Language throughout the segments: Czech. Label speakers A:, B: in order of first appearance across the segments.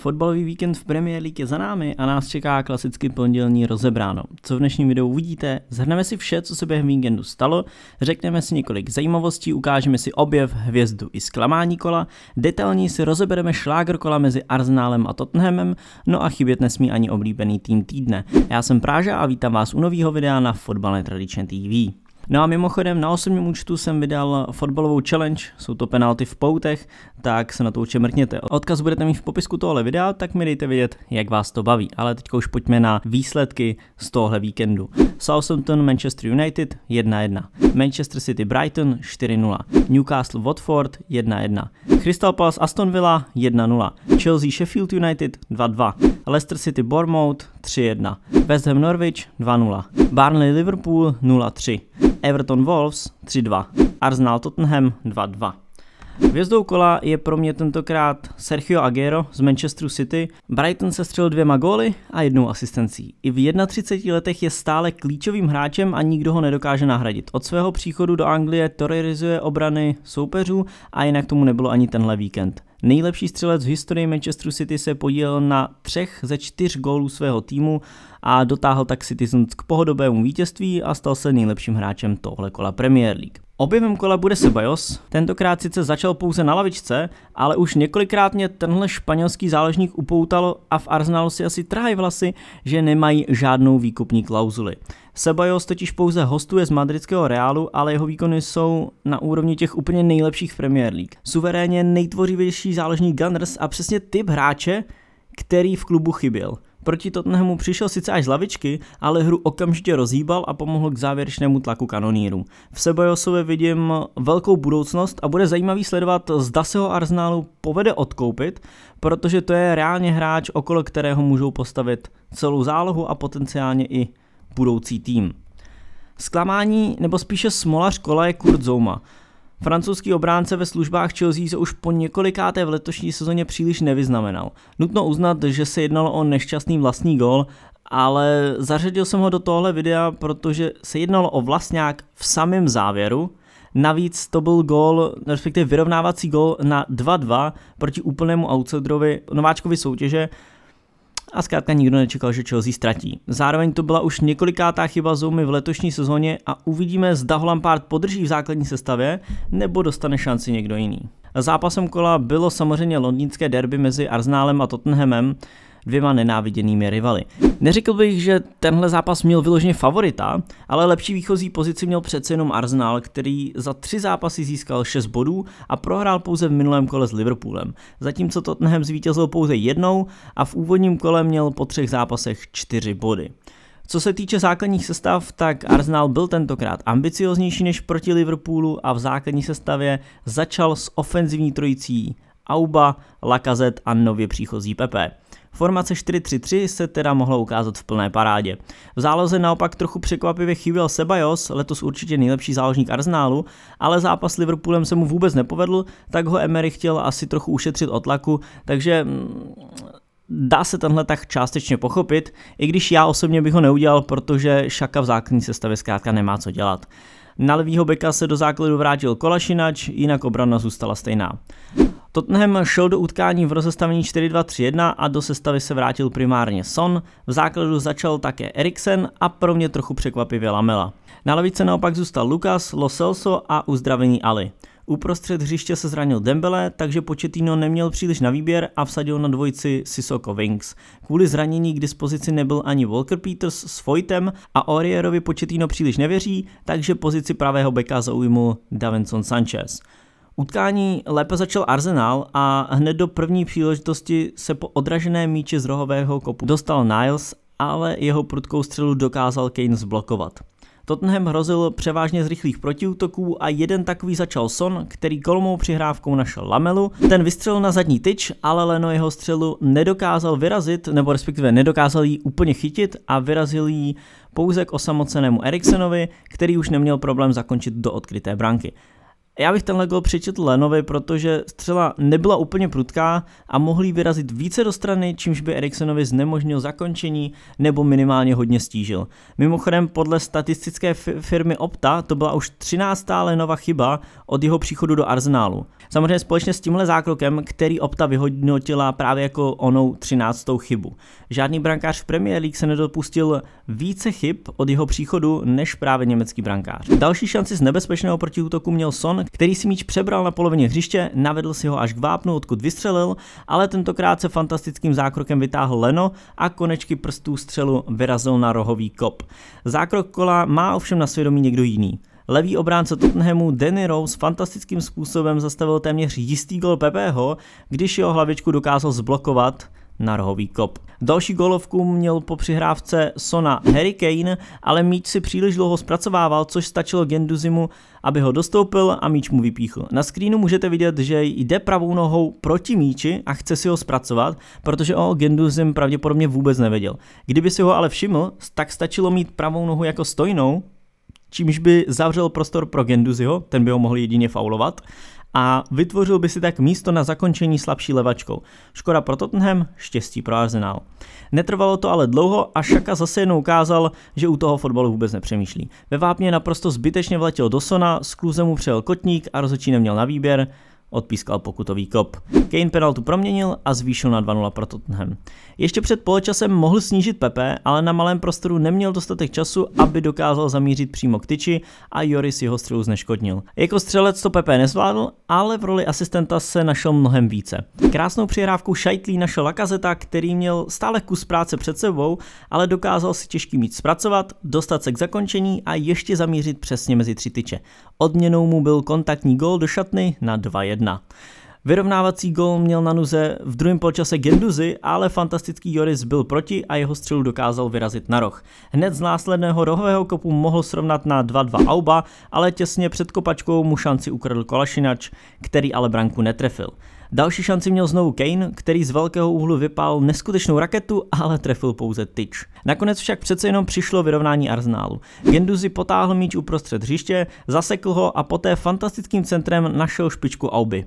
A: Fotbalový víkend v Premier League je za námi a nás čeká klasicky pondělní rozebráno. Co v dnešním videu uvidíte, zhrneme si vše, co se během víkendu stalo, řekneme si několik zajímavostí, ukážeme si objev, hvězdu i zklamání kola, detailně si rozebereme šlágr kola mezi Arsenálem a Tottenhamem, no a chybět nesmí ani oblíbený tým týdne. Já jsem Práža a vítám vás u nového videa na Fotbal Tradition TV. No a mimochodem na osobním účtu jsem vydal fotbalovou challenge, jsou to penalty v poutech, tak se na to určitě mrkněte. Odkaz budete mít v popisku tohle videa, tak mi dejte vědět, jak vás to baví. Ale teď už pojďme na výsledky z tohle víkendu. Southampton Manchester United 1-1, Manchester City Brighton 4-0, Newcastle Watford 1-1, Crystal Palace Aston Villa 1-0, Chelsea Sheffield United 2-2, Leicester City Bournemouth 3-1, West Ham Norwich 2-0, Barnley Liverpool 0-3. Everton Wolves 3-2, Arsenal Tottenham 2-2. Vězdou kola je pro mě tentokrát Sergio Aguero z Manchesteru City. Brighton se střelil dvěma góly a jednou asistencí. I v 31 letech je stále klíčovým hráčem a nikdo ho nedokáže nahradit. Od svého příchodu do Anglie terorizuje obrany soupeřů a jinak tomu nebylo ani tenhle víkend. Nejlepší střelec v historii Manchester City se podílel na třech ze čtyř gólů svého týmu a dotáhl tak Citizens k pohodobému vítězství a stal se nejlepším hráčem tohle kola Premier League. Objevem kola bude Sebajos, tentokrát sice začal pouze na lavičce, ale už několikrát mě tenhle španělský záležník upoutalo a v Arsenalu si asi trhají vlasy, že nemají žádnou výkupní klauzuli. Sebajos totiž pouze hostuje z madridského Reálu, ale jeho výkony jsou na úrovni těch úplně nejlepších Premier League. Suverénně nejtvořivější záležník Gunners a přesně typ hráče, který v klubu chyběl – Proti Tottenhamu přišel sice až z lavičky, ale hru okamžitě rozhýbal a pomohl k závěrečnému tlaku kanoníru. V Sebajosově vidím velkou budoucnost a bude zajímavý sledovat, zda se ho Arsenalu povede odkoupit, protože to je reálně hráč, okolo kterého můžou postavit celou zálohu a potenciálně i budoucí tým. Zklamání nebo spíše smola škola je Kurt Zouma. Francouzský obránce ve službách Chelsea se už po několikáté v letošní sezóně příliš nevyznamenal. Nutno uznat, že se jednalo o nešťastný vlastní gol, ale zařadil jsem ho do tohle videa, protože se jednalo o vlastňák v samém závěru, Navíc to byl gol, respektive vyrovnávací gol na 2-2 proti úplnému outsiderovi nováčkovi soutěže, a zkrátka nikdo nečekal, že Chelsea ztratí. Zároveň to byla už několikátá chyba Zoumy v letošní sezóně a uvidíme, zda ho Lampard podrží v základní sestavě nebo dostane šanci někdo jiný. Zápasem kola bylo samozřejmě londýnské derby mezi Arsenalem a Tottenhamem, dvěma nenáviděnými rivaly. Neřekl bych, že tenhle zápas měl vyloženě favorita, ale lepší výchozí pozici měl přece jenom Arsenal, který za tři zápasy získal 6 bodů a prohrál pouze v minulém kole s Liverpoolem, zatímco Tottenham zvítězil pouze jednou a v úvodním kole měl po třech zápasech 4 body. Co se týče základních sestav, tak Arsenal byl tentokrát ambicioznější než proti Liverpoolu a v základní sestavě začal s ofenzivní trojicí Auba, Lacazette a nově příchozí Pepe. Formace 4-3-3 se teda mohla ukázat v plné parádě. V záloze naopak trochu překvapivě chyběl Sebajos, letos určitě nejlepší záložník Arsenalu, ale zápas s Liverpoolem se mu vůbec nepovedl, tak ho Emery chtěl asi trochu ušetřit od tlaku, takže mm, dá se tenhle tak částečně pochopit, i když já osobně bych ho neudělal, protože Šaka v základní sestavě zkrátka nemá co dělat. Na levýho beka se do základu vrátil Kolašinač, jinak obrana zůstala stejná. Tottenham šel do utkání v rozestavení 4-2-3-1 a do sestavy se vrátil primárně Son, v základu začal také Eriksen a pro mě trochu překvapivě Lamela. Na lavice naopak zůstal Lukas, Loselso a uzdravení Ali. Uprostřed hřiště se zranil Dembele, takže Početino neměl příliš na výběr a vsadil na dvojici Sissoko Wings. Kvůli zranění k dispozici nebyl ani Walker Peters s Foytem a Orierovi Početino příliš nevěří, takže pozici pravého beka zaujmul Davinson Sanchez. Utkání lépe začal Arsenal a hned do první příležitosti se po odražené míči z rohového kopu dostal Niles, ale jeho prudkou střelu dokázal Kane zblokovat. Tottenham hrozil převážně z rychlých protiútoků a jeden takový začal Son, který kolmou přihrávkou našel Lamelu. Ten vystřelil na zadní tyč, ale Leno jeho střelu nedokázal vyrazit, nebo respektive nedokázal ji úplně chytit a vyrazil ji pouze k osamocenému Eriksenovi, který už neměl problém zakončit do odkryté branky. Já bych tenhle gol přečetl Lenovi, protože střela nebyla úplně prudká a mohli vyrazit více do strany, čímž by Eriksenovi znemožnil zakončení nebo minimálně hodně stížil. Mimochodem, podle statistické firmy Opta to byla už 13. Lenova chyba od jeho příchodu do Arsenálu. Samozřejmě společně s tímhle zákrokem, který Opta vyhodnotila právě jako onou 13. chybu. Žádný brankář v Premier League se nedopustil více chyb od jeho příchodu než právě německý brankář. Další šanci z nebezpečného protiútoku měl Son, který si míč přebral na polovině hřiště, navedl si ho až k vápnu, odkud vystřelil, ale tentokrát se fantastickým zákrokem vytáhl Leno a konečky prstů střelu vyrazil na rohový kop. Zákrok kola má ovšem na svědomí někdo jiný. Levý obránce Tottenhamu Danny Rose fantastickým způsobem zastavil téměř jistý gol Pepeho, když jeho hlavičku dokázal zblokovat na rohový kop. Další golovku měl po přihrávce Sona Harry Kane, ale míč si příliš dlouho zpracovával, což stačilo Genduzimu, aby ho dostoupil a míč mu vypíchl. Na screenu můžete vidět, že jde pravou nohou proti míči a chce si ho zpracovat, protože o Genduzim pravděpodobně vůbec nevěděl. Kdyby si ho ale všiml, tak stačilo mít pravou nohu jako stojnou, čímž by zavřel prostor pro Genduziho, ten by ho mohl jedině faulovat, a vytvořil by si tak místo na zakončení slabší levačkou. Škoda pro Tottenham, štěstí pro Arsenal. Netrvalo to ale dlouho a Šaka zase jednou ukázal, že u toho fotbalu vůbec nepřemýšlí. Ve vápně naprosto zbytečně vletěl do Sona, z kluze mu kotník a rozhodčí neměl na výběr, odpískal pokutový kop. Kane penaltu proměnil a zvýšil na 2-0 pro Tottenham. Ještě před poločasem mohl snížit Pepe, ale na malém prostoru neměl dostatek času, aby dokázal zamířit přímo k tyči a Joris jeho střelu zneškodnil. Jako střelec to Pepe nezvládl, ale v roli asistenta se našel mnohem více. Krásnou přihrávku Šajtlí našel Lakazeta, který měl stále kus práce před sebou, ale dokázal si těžký mít zpracovat, dostat se k zakončení a ještě zamířit přesně mezi tři tyče. Odměnou mu byl kontaktní gól do šatny na 2-1. 1. Vyrovnávací gol měl na nuze v druhém polčase Genduzi, ale fantastický Joris byl proti a jeho střelu dokázal vyrazit na roh. Hned z následného rohového kopu mohl srovnat na 2-2 Auba, ale těsně před kopačkou mu šanci ukradl Kolašinač, který ale branku netrefil. Další šanci měl znovu Kane, který z velkého úhlu vypál neskutečnou raketu, ale trefil pouze tyč. Nakonec však přece jenom přišlo vyrovnání Arsenálu. Genduzi potáhl míč uprostřed hřiště, zasekl ho a poté fantastickým centrem našel špičku Auby.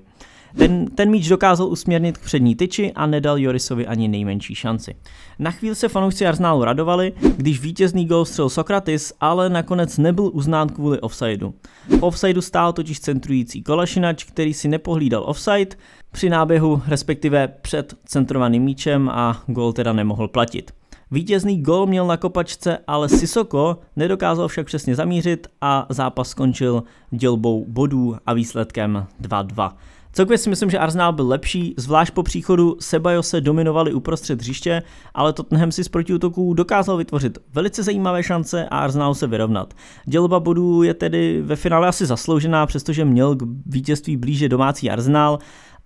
A: Ten, ten míč dokázal usměrnit k přední tyči a nedal Jorisovi ani nejmenší šanci. Na chvíli se fanoušci Arsenalu radovali, když vítězný gol střel Sokratis, ale nakonec nebyl uznán kvůli offsideu. Po offsideu stál totiž centrující Kolašinač, který si nepohlídal offside při náběhu, respektive před centrovaným míčem a gol teda nemohl platit. Vítězný gol měl na kopačce, ale Sisoko nedokázal však přesně zamířit a zápas skončil dělbou bodů a výsledkem 2-2. Celkově si myslím, že Arsenal byl lepší, zvlášť po příchodu se dominovali uprostřed hřiště, ale Tottenham si z protiútoků dokázal vytvořit velice zajímavé šance a Arsenal se vyrovnat. Dělba bodů je tedy ve finále asi zasloužená, přestože měl k vítězství blíže domácí Arsenal,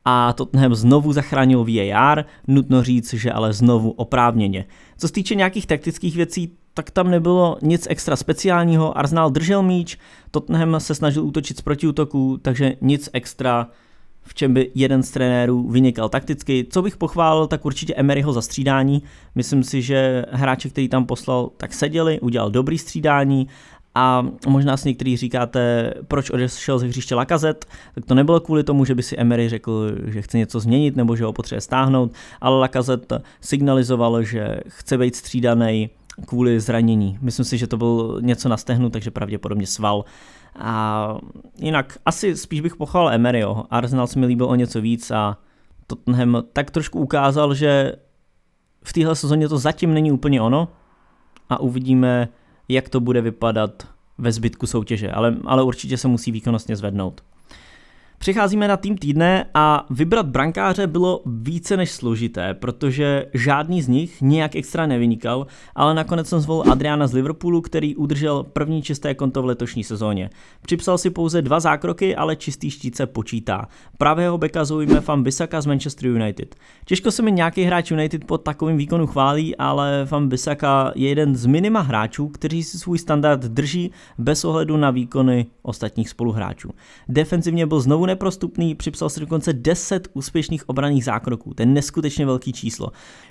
A: a Tottenham znovu zachránil VAR, nutno říct, že ale znovu oprávněně. Co se týče nějakých taktických věcí, tak tam nebylo nic extra speciálního, Arsenal držel míč, Tottenham se snažil útočit z protiútoků, takže nic extra v čem by jeden z trenérů vynikal takticky. Co bych pochválil, tak určitě Emeryho za střídání. Myslím si, že hráči, který tam poslal, tak seděli, udělal dobrý střídání a možná si některý říkáte, proč odešel ze hřiště Lakazet, tak to nebylo kvůli tomu, že by si Emery řekl, že chce něco změnit nebo že ho potřebuje stáhnout, ale Lakazet signalizoval, že chce být střídaný kvůli zranění. Myslím si, že to byl něco na stehnu, takže pravděpodobně sval. A jinak, asi spíš bych pochval Emeryho. Arsenal se mi líbil o něco víc a Tottenham tak trošku ukázal, že v téhle sezóně to zatím není úplně ono a uvidíme, jak to bude vypadat ve zbytku soutěže, ale, ale určitě se musí výkonnostně zvednout. Přecházíme na tým týdne a vybrat brankáře bylo více než složité, protože žádný z nich nějak extra nevynikal, ale nakonec jsem zvolil Adriana z Liverpoolu, který udržel první čisté konto v letošní sezóně. Připsal si pouze dva zákroky, ale čistý štíce počítá. Pravého beka zaujme Fan Bisaka z Manchester United. Těžko se mi nějaký hráč United po takovém výkonu chválí, ale Fan Bisaka je jeden z minima hráčů, kteří si svůj standard drží bez ohledu na výkony ostatních spoluhráčů. Defenzivně byl znovu neprostupný, připsal si dokonce 10 úspěšných obraných zákroků, to je neskutečně velký číslo.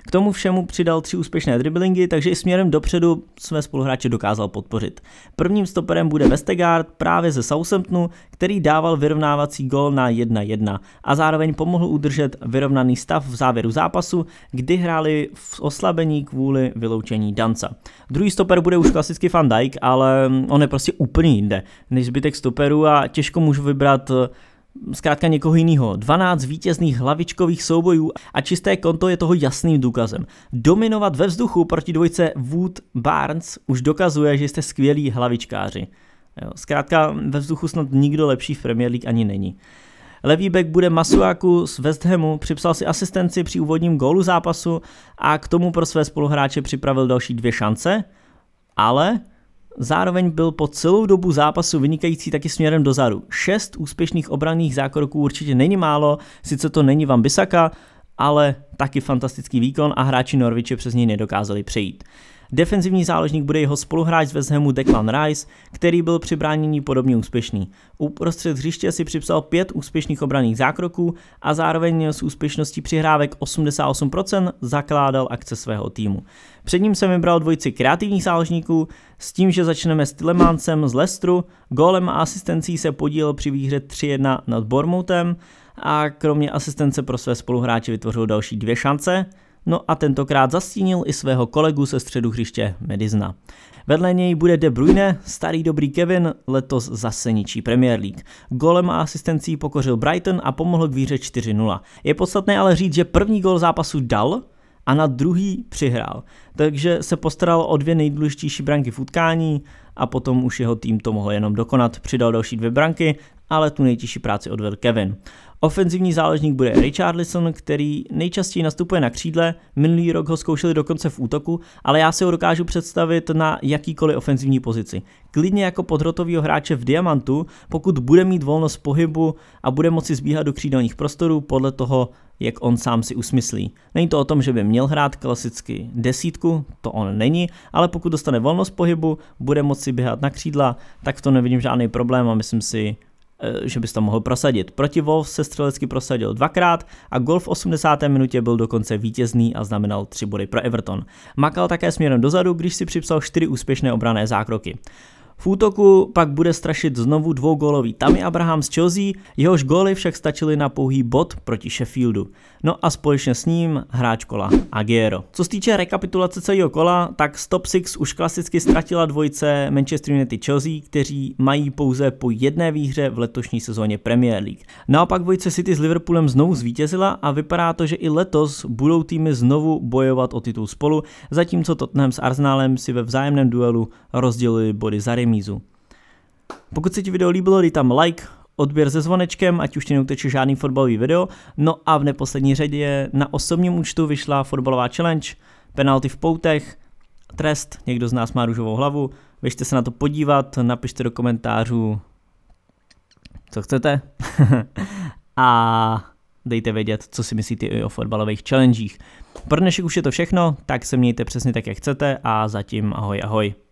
A: K tomu všemu přidal tři úspěšné driblingy, takže i směrem dopředu své spoluhráče dokázal podpořit. Prvním stoperem bude Vestegard právě ze Southamptonu, který dával vyrovnávací gol na 1-1 a zároveň pomohl udržet vyrovnaný stav v závěru zápasu, kdy hráli v oslabení kvůli vyloučení Danca. Druhý stoper bude už klasicky Van Dijk, ale on je prostě úplně jinde než zbytek stoperů a těžko můžu vybrat zkrátka někoho jiného. 12 vítězných hlavičkových soubojů a čisté konto je toho jasným důkazem. Dominovat ve vzduchu proti dvojce Wood Barnes už dokazuje, že jste skvělí hlavičkáři. Jo, zkrátka ve vzduchu snad nikdo lepší v Premier League ani není. Levý back bude Masuaku z West Hamu, připsal si asistenci při úvodním gólu zápasu a k tomu pro své spoluhráče připravil další dvě šance, ale Zároveň byl po celou dobu zápasu vynikající taky směrem dozadu. Šest úspěšných obranných zákroků určitě není málo, sice to není vám Bisaka, ale taky fantastický výkon a hráči Norviče přes něj nedokázali přejít. Defenzivní záložník bude jeho spoluhráč z West Hamu Declan Rice, který byl při bránění podobně úspěšný. Uprostřed hřiště si připsal pět úspěšných obraných zákroků a zároveň s úspěšností přihrávek 88% zakládal akce svého týmu. Před ním jsem vybral dvojici kreativních záložníků s tím, že začneme s Tilemáncem z Lestru. Gólem a asistencí se podílel při výhře 3-1 nad Bormoutem a kromě asistence pro své spoluhráče vytvořil další dvě šance – No a tentokrát zastínil i svého kolegu ze středu hřiště Medizna. Vedle něj bude De Bruyne, starý dobrý Kevin, letos zase ničí Premier League. Golem a asistencí pokořil Brighton a pomohl k výře 4-0. Je podstatné ale říct, že první gol zápasu dal, a na druhý přihrál. Takže se postaral o dvě nejdůležitější branky v utkání a potom už jeho tým to mohl jenom dokonat. Přidal další dvě branky, ale tu nejtěžší práci odvedl Kevin. Ofenzivní záležník bude Richarlison, který nejčastěji nastupuje na křídle, minulý rok ho zkoušeli dokonce v útoku, ale já si ho dokážu představit na jakýkoliv ofenzivní pozici. Klidně jako podhrotovýho hráče v Diamantu, pokud bude mít volnost pohybu a bude moci zbíhat do křídelních prostorů podle toho, jak on sám si usmyslí. Není to o tom, že by měl hrát klasicky desítku, to on není, ale pokud dostane volnost pohybu, bude moci běhat na křídla, tak v tom nevidím žádný problém a myslím si, Eh, že bys to mohl prosadit. Proti Wolf se střelecky prosadil dvakrát a gol v 80. minutě byl dokonce vítězný a znamenal tři body pro Everton. Makal také směrem dozadu, když si připsal čtyři úspěšné obrané zákroky. V útoku pak bude strašit znovu dvougólový Tammy Abraham z Chelsea, jehož góly však stačily na pouhý bod proti Sheffieldu. No a společně s ním hráč kola Agiero. Co se týče rekapitulace celého kola, tak stop 6 už klasicky ztratila dvojice Manchester United Chelsea, kteří mají pouze po jedné výhře v letošní sezóně Premier League. Naopak dvojice City s Liverpoolem znovu zvítězila a vypadá to, že i letos budou týmy znovu bojovat o titul spolu, zatímco Tottenham s Arsenalem si ve vzájemném duelu rozdělili body za remízu. Pokud se ti video líbilo, dej tam like, odběr se zvonečkem, ať už ti neuteče žádný fotbalový video. No a v neposlední řadě na osobním účtu vyšla fotbalová challenge, penalty v poutech, trest, někdo z nás má růžovou hlavu, běžte se na to podívat, napište do komentářů, co chcete a dejte vědět, co si myslíte i o fotbalových challengech. Pro dnešek už je to všechno, tak se mějte přesně tak, jak chcete a zatím ahoj ahoj.